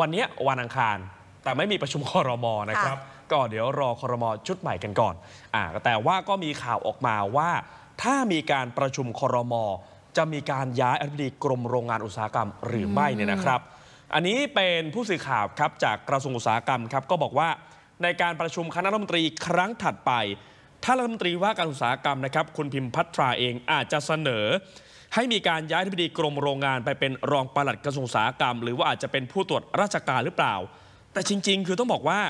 วันนี้วันอังคารแต่ไม่มีประชุมคอรมอนะครับ ก็เดี๋ยวรอคอรมอชุดใหม่กันก่อนอ่าแต่ว่าก็มีข่าวออกมาว่าถ้ามีการประชุมคอรมอจะมีการย้ายอธิบดีกรมโรงงานอุตสาหกรรมหรือไม่เนี่ยนะครับ อันนี้เป็นผู้สื่อข่าวครับจากกระทรวงอุตสาหกรรมครับก็บอกว่าในการประชุมคณะรัฐมนตรีครั้งถัดไปถ้ารัฐมนตรีว่าการอุตสาหกรรมนะครับ คุณพิมพ์พัทราเองอาจจะเสนอให้มีการย้ายทธิบดีกรมโรงงานไปเป็นรองปลัดกระทรวงศึกสาหกรรม หรือว่าอาจจะเป็นผู้ตรวจราชการหรือเปล่า แต่จริงๆคือต้องบอกว่า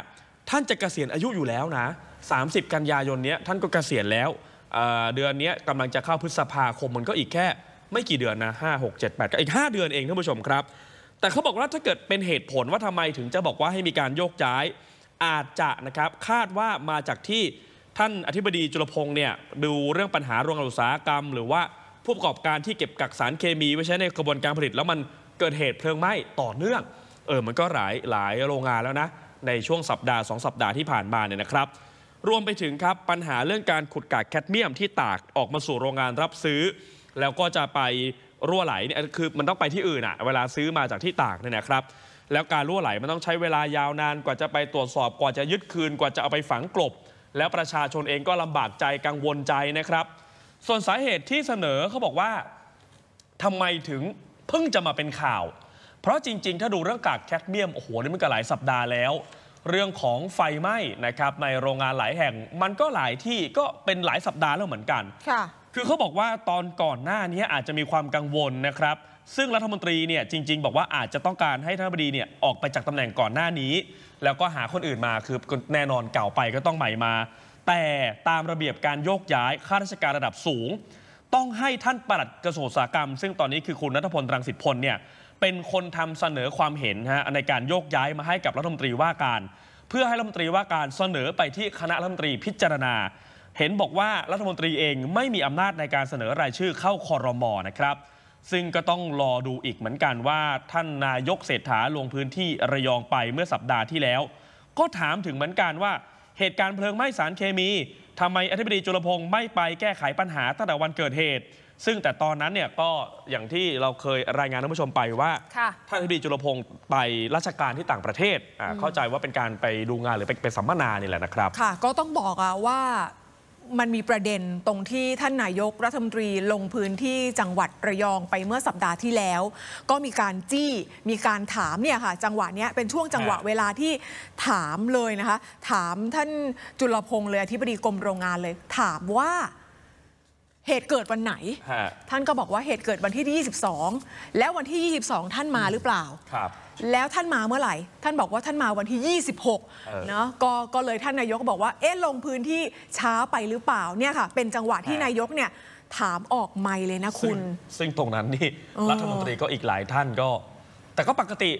ท่านจะเกษียณอายุอยู่แล้วนะ 30 กันยายนนี้ท่านก็เกษียณแล้วเเดือนนี้กำลังจะเข้าพฤษภาคมมันก็อีกแค่ ไม่กี่เดือนนะห้าหกเจ็ดแปดก็อีก 5 เดือนเองท่านผู้ชมครับ แต่เขาบอกว่าถ้าเกิดเป็นเหตุผลว่าทำไมถึงจะบอกว่าให้มีการโยกย้ายอาจจะนะครับคาดว่ามาจากที่ท่านอธิบดีจุลพงศ์เนี่ยดูเรื่องปัญหาโรงงานอุตสาหกรรมหรือว่าผู้ประกอบการที่เก็บกักสารเคมีไว้ใช้ในกระบวนการผลิต แล้วมันเกิดเหตุเพลิงไหม้ต่อเนื่องเออมันก็หลายหลายโรงงานแล้วนะ ในช่วงสัปดาห์2 สัปดาห์ที่ผ่านมาเนี่ยนะครับรวมไปถึงครับปัญหาเรื่องการขุดกากแคดเมียมที่ตากออกมาสู่โรงงานรับซื้อ แล้วก็จะไปรั่วไหลเนี่ยคือมันต้องไปที่อื่นอะเวลาซื้อมาจากที่ตากเนี่ยนะครับ แล้วการรั่วไหลมันต้องใช้เวลายาวนานกว่าจะไปตรวจสอบกว่าจะยึดคืนกว่าจะเอาไปฝังกลบ แล้วประชาชนเองก็ลำบากใจกังวลใจนะครับส่วนสาเหตุที่เสนอเขาบอกว่าทำไมถึงเพิ่งจะมาเป็นข่าว เพราะจริง ๆ ถ้าดูเรื่องกากแคดเมียมโอ้โหนี่มันก็หลายสัปดาห์แล้ว เรื่องของไฟไหม้นะครับในโรงงานหลายแห่งมันก็หลายที่ก็เป็นหลายสัปดาห์แล้วเหมือนกันค่ะคือเขาบอกว่าตอนก่อนหน้านี้อาจจะมีความกังวลนะครับ ซึ่งรัฐมนตรีเนี่ยจริงๆ บอกว่าอาจจะต้องการให้ท่านบดีเนี่ยออกไปจากตำแหน่งก่อนหน้านี้ แล้วก็หาคนอื่นมาคือแน่นอนเก่าไปก็ต้องใหม่มาแต่ตามระเบียบการโยกย้ายข้าราชการระดับสูง ต้องให้ท่านปลัดกระทรวงศึตษาหกรรม ซึ่งตอนนี้คือคุณนัทพลรังสิทธิพลเนี่ยเป็นคนทำเสนอความเห็นฮะในการโยกย้ายมาให้กับรัฐมนตรีว่าการ เพื่อให้รัฐมนตรีว่าการเสนอไปที่คณะรัฐมนตรีพิจารณา เห็นบอกว่ารัฐมนตรีเองไม่มีอำนาจในการเสนอรายชื่อเข้าคอรมอนะครับ ซึ่งก็ต้องรอดูอีกเหมือนกันว่าท่านนายกเศรษฐาลงพื้นที่ระยองไปเมื่อสัปดาห์ที่แล้ว ก็ถามถึงเหมือนกันว่าเหตุการณ์เพลิงไหม้สารเคมีทำไมอธิบดีจุลพงศ์ไม่ไปแก้ไขปัญหาตั้งแต่วันเกิดเหตุ ซึ่งแต่ตอนนั้นเนี่ยก็อย่างที่เราเคยรายงานท่านผู้ชมไปว่าท่านอธิบดีจุลพงศ์ไปราชการที่ต่างประเทศเข้าใจว่าเป็นการไปดูงานหรือไปสัมมนานี่แหละนะครับค่ะ ก็ต้องบอกอว่ามันมีประเด็นตรงที่ท่านนายกรัฐมนตรีลงพื้นที่จังหวัดระยองไปเมื่อสัปดาห์ที่แล้ว ก็มีการจี้มีการถามเนี่ยค่ะ จังหวะนี้เป็นช่วงจังหวะเวลาที่ถามเลยนะคะ ถามท่านจุลพงศ์เลยอธิบดีกรมโรงงานเลย ถามว่าเหตุเกิดวันไหนท่านก็บอกว่าเหตุเกิดวันที่ 22 แล้ววันที่ 22 ท่านมาหรือเปล่าครับแล้วท่านมาเมื่อไหร่ ท่านบอกว่าท่านมาวันที่ 26เนาะก็ก็เลยท่านนายกบอกว่าเอ๊ะลงพื้นที่ช้าไปหรือเปล่าเนี่ยค่ะ เป็นจังหวะที่นายกเนี่ย ถามออกไม่เลยนะคุณ ซึ่งตรงนั้นนี่รัฐมนตรีก็อีกหลายท่านก็ แต่ก็ปกติ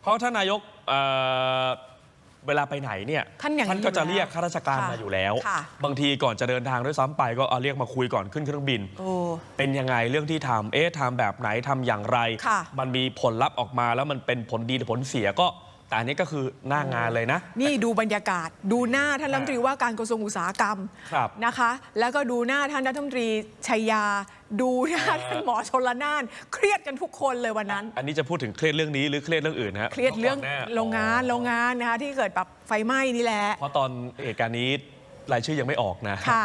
เพราะท่านนายกเวลาไปไหนเนี่ยท่าน่านก็จะเรียกข้าราชการมาอยู่แล้วบางทีก่อนจะเดินทางด้วยซ้ำไป ก็เอาเรียกมาคุยก่อนขึ้นเครื่องบินเป็นยังไงเรื่องที่ทำเอ๊ะทำแบบไหนทำอย่างไรมันมีผลลัพธ์ออกมาแล้วมันเป็นผลดีหรือผลเสียก็ต่อันนี้ก็คือหน้างานเลยนะ นี่ดูบรรยากาศ ดูหน้าท่านรัฐมนตรีว่าการกระทรวงอุตสาหกรรมนะคะ แล้วก็ดูหน้าท่านรัฐมนตรีชัยยา ดูหน้าท่านหมอชนละนานเครียดกันทุกคนเลยวันนั้น อันนี้จะพูดถึงเครียดเรื่องนี้หรือเครียดเรื่องอื่นฮะเครียดเรื่องโรงงานโรงงานนะคะที่เกิดแบบไฟไหม้นี่แหละเพราะตอนเหตุการณ์นี้รายชื่อยังไม่ออกนะค่ะ